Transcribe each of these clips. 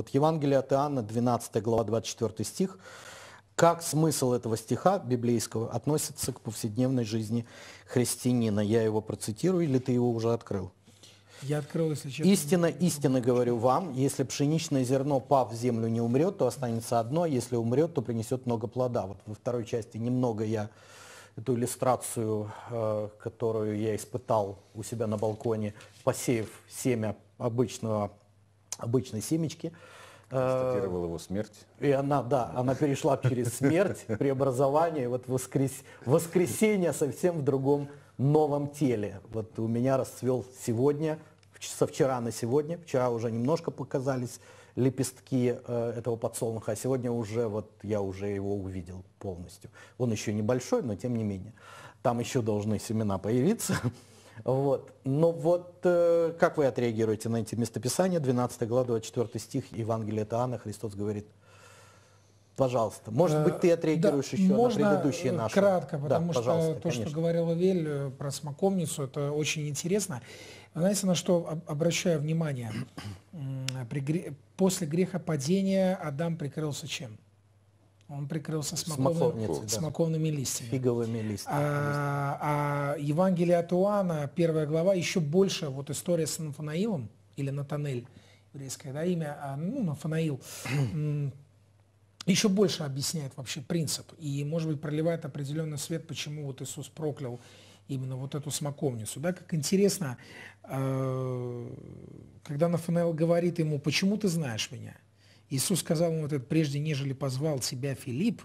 Вот Евангелие от Иоанна, 12 глава, 24 стих. Как смысл этого стиха библейского относится к повседневной жизни христианина? Я его процитирую или ты его уже открыл? Я открыл, если честно. Истинно, истинно говорю вам, если пшеничное зерно, пав в землю, не умрет, то останется одно, если умрет, то принесет много плода. Вот во второй части немного я эту иллюстрацию, э, которую я испытал у себя на балконе, посеяв семя обычного обычной семечки. Констатировал его смерть. Э, и она, да, она перешла через смерть, преобразование, вот воскрес... воскресенье совсем в другом новом теле. Вот у меня расцвел сегодня, со вчера на сегодня, вчера уже немножко показались лепестки э, этого подсолнуха, а сегодня уже вот я уже его увидел полностью. Он еще небольшой, но тем не менее. Там еще должны семена появиться. Вот. Но вот э, как вы отреагируете на эти местописания? 12 глава, 24 стих Евангелия от Христос говорит, пожалуйста, может быть, ты э, отреагируешь э, еще можно на предыдущие наши? кратко, потому да, что то, конечно. что говорила Вель э, про смоковницу, это очень интересно. Знаете, на что обращаю внимание? При, после грехопадения Адам прикрылся чем? Он прикрылся смоковными, Смоковницы, да. листьями. Фиговыми листьями. А, а Евангелие от Иоанна, первая глава, еще больше, вот история с Нафанаилом, или Натанель, еврейское да, имя, а, ну, Нафанаил, еще больше объясняет вообще принцип. И, может быть, проливает определенный свет, почему вот Иисус проклял именно вот эту смоковницу. Да, как интересно, э, когда Нафанаил говорит ему, почему ты знаешь меня? Иисус сказал ему вот это, прежде нежели позвал тебя Филипп,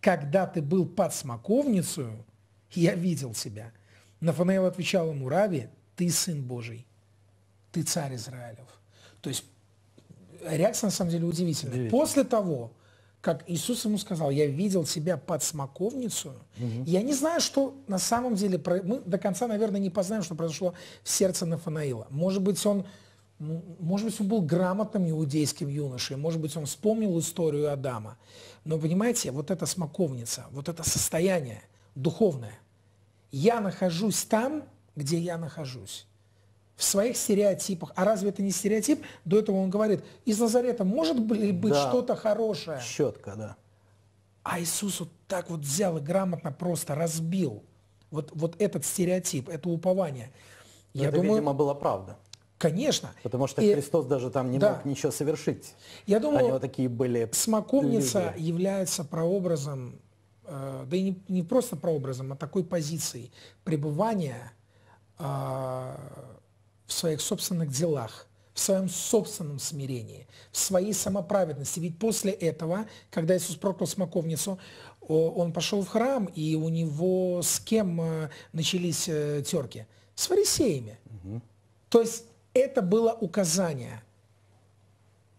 когда ты был под смоковницу, я видел тебя. Нафанаил отвечал ему, Рави, ты сын Божий, ты царь Израилев. То есть реакция на самом деле удивительная. Удивительно. После того, как Иисус ему сказал, я видел себя под смоковницу, угу. я не знаю, что на самом деле, мы до конца, наверное, не познаем, что произошло в сердце Нафанаила. Может быть, он может быть, он был грамотным иудейским юношей, может быть, он вспомнил историю Адама. Но, понимаете, вот эта смоковница, вот это состояние духовное. Я нахожусь там, где я нахожусь. В своих стереотипах. А разве это не стереотип? До этого он говорит, из Назарета может ли быть да, что-то хорошее? Четко, да. А Иисус вот так вот взял и грамотно просто разбил вот, вот этот стереотип, это упование. я это, думаю, видимо, была правда. Конечно. Потому что и, Христос даже там не да. мог ничего совершить. Я думаю, они вот такие были смоковница люди. является прообразом, э, да и не, не просто прообразом, а такой позицией пребывания э, в своих собственных делах, в своем собственном смирении, в своей самоправедности. Ведь после этого, когда Иисус проклял смоковницу, он пошел в храм, и у него с кем э, начались э, терки? С фарисеями. Угу. То есть это было указание.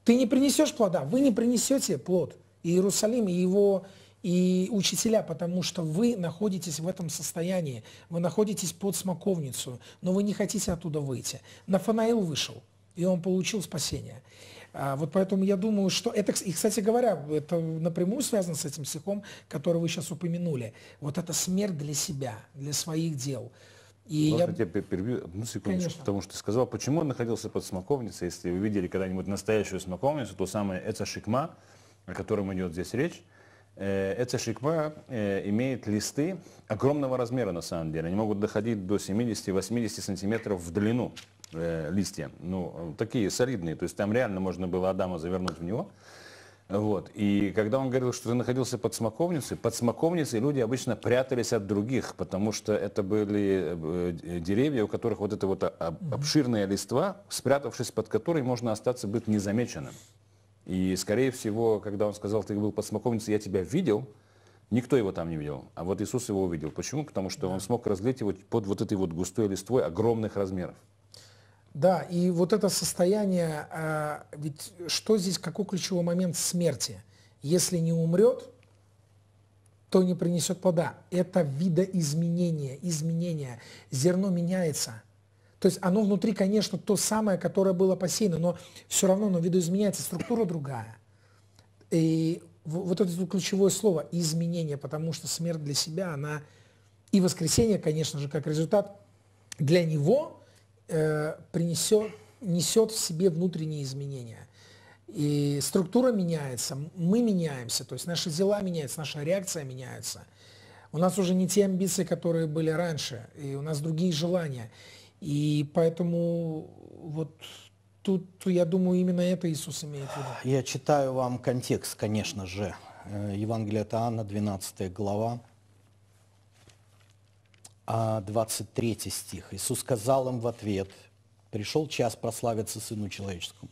Ты не принесешь плода, вы не принесете плод. И Иерусалим, и его и учителя, потому что вы находитесь в этом состоянии, вы находитесь под смоковницу, но вы не хотите оттуда выйти. Нафанаил вышел, и он получил спасение. А вот поэтому я думаю, что это, и, кстати говоря, это напрямую связано с этим стихом, который вы сейчас упомянули. Вот это смерть для себя, для своих дел – и Можно я... тебя перебью одну секундочку, Конечно. потому что ты сказал, почему он находился под смоковницей, если вы видели когда-нибудь настоящую смоковницу, то самое это шикма, о котором идет здесь речь, эта шикма э, имеет листы огромного размера на самом деле. Они могут доходить до 70-80 сантиметров в длину э, листья. Ну, э, такие солидные. То есть там реально можно было Адама завернуть в него. Вот. И когда он говорил, что ты находился под смоковницей, под смоковницей люди обычно прятались от других, потому что это были э, деревья, у которых вот эта вот обширная листва, спрятавшись под которой, можно остаться быть незамеченным. И, скорее всего, когда он сказал, ты был под смоковницей, я тебя видел, никто его там не видел. А вот Иисус его увидел. Почему? Потому что он смог разглядеть его под вот этой вот густой листвой огромных размеров. Да, и вот это состояние, э, ведь что здесь, какой ключевой момент смерти? Если не умрет, то не принесет плода. Это видоизменение, изменение. Зерно меняется. То есть оно внутри, конечно, то самое, которое было посеяно, но все равно оно видоизменяется, структура другая. И вот это ключевое слово – изменение, потому что смерть для себя, она и воскресение, конечно же, как результат для него – Э, принесет, несет в себе внутренние изменения. И структура меняется, мы меняемся, то есть наши дела меняются, наша реакция меняется. У нас уже не те амбиции, которые были раньше, и у нас другие желания. И поэтому вот тут, я думаю, именно это Иисус имеет в виду. Я читаю вам контекст, конечно же. Э, Евангелие от Анна, 12 глава, 23 а, стих. Иисус сказал им в ответ, «Пришел час прославиться Сыну Человеческому.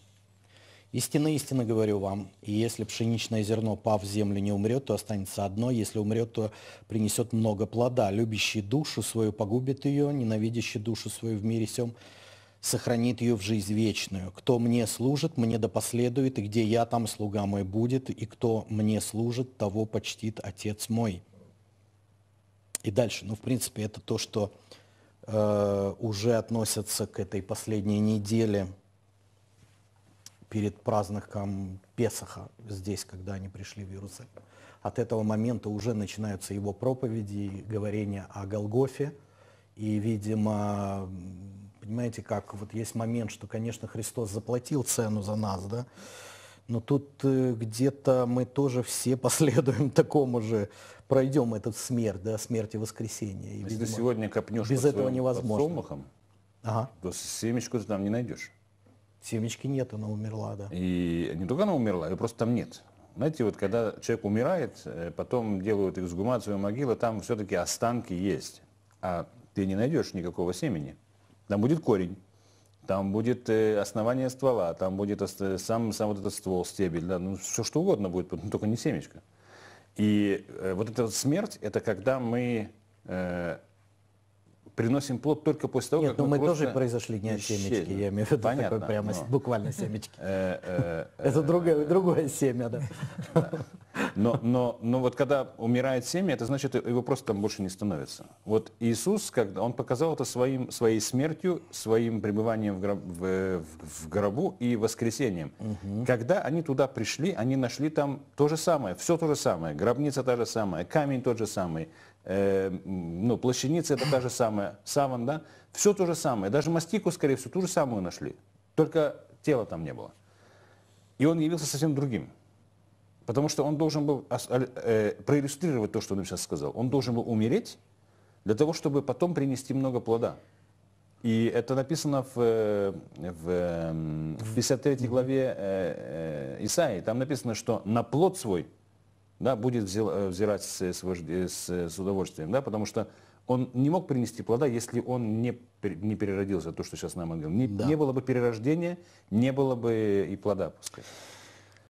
Истинно, истинно говорю вам, и если пшеничное зерно, пав в землю, не умрет, то останется одно, если умрет, то принесет много плода. Любящий душу свою погубит ее, ненавидящий душу свою в мире сем сохранит ее в жизнь вечную. Кто мне служит, мне да последует, и где я, там слуга мой будет, и кто мне служит, того почтит Отец мой» и дальше. Ну, в принципе, это то, что э, уже относится к этой последней неделе перед праздником Песаха здесь, когда они пришли в Иерусалим. От этого момента уже начинаются его проповеди, говорения о Голгофе. И, видимо, понимаете, как вот есть момент, что, конечно, Христос заплатил цену за нас, да, но тут э, где-то мы тоже все последуем такому же, пройдем этот смерть, да, смерть и воскресение. И, Если видимо, сегодня копнешь без этого невозможно. Подсолнухом, ага. то семечку там не найдешь. Семечки нет, она умерла, да. И не только она умерла, ее просто там нет. Знаете, вот когда человек умирает, э, потом делают эксгумацию могилы, там все-таки останки есть. А ты не найдешь никакого семени. Там будет корень там будет э, основание ствола, там будет э, сам, сам вот этот ствол, стебель, да, ну, все что угодно будет, но ну, только не семечко. И э, вот эта вот смерть, это когда мы э, приносим плод только после того, Нет, как но ну, мы, мы тоже произошли не от семечки, исчезли. я имею в виду Понятно, такой прямо но... буквально семечки. Это другое семя, да. Но, но, но вот когда умирает семья, это значит, его просто там больше не становится. Вот Иисус, когда он показал это своим, своей смертью, своим пребыванием в, гроб, в, в, в гробу и воскресением. Угу. Когда они туда пришли, они нашли там то же самое, все то же самое, гробница та же самая, камень тот же самый, э, ну, плащаница это та же самая, саван, да, все то же самое. Даже мастику, скорее всего, ту же самую нашли, только тела там не было. И он явился совсем другим. Потому что он должен был э, проиллюстрировать то, что он сейчас сказал. Он должен был умереть для того, чтобы потом принести много плода. И это написано в, э, в, 53 эм, главе э, Исаии. Там написано, что на плод свой да, будет взирать с, с, с удовольствием, да, потому что он не мог принести плода, если он не, не переродился, то, что сейчас нам говорил. Не, да. не было бы перерождения, не было бы и плода, пускай.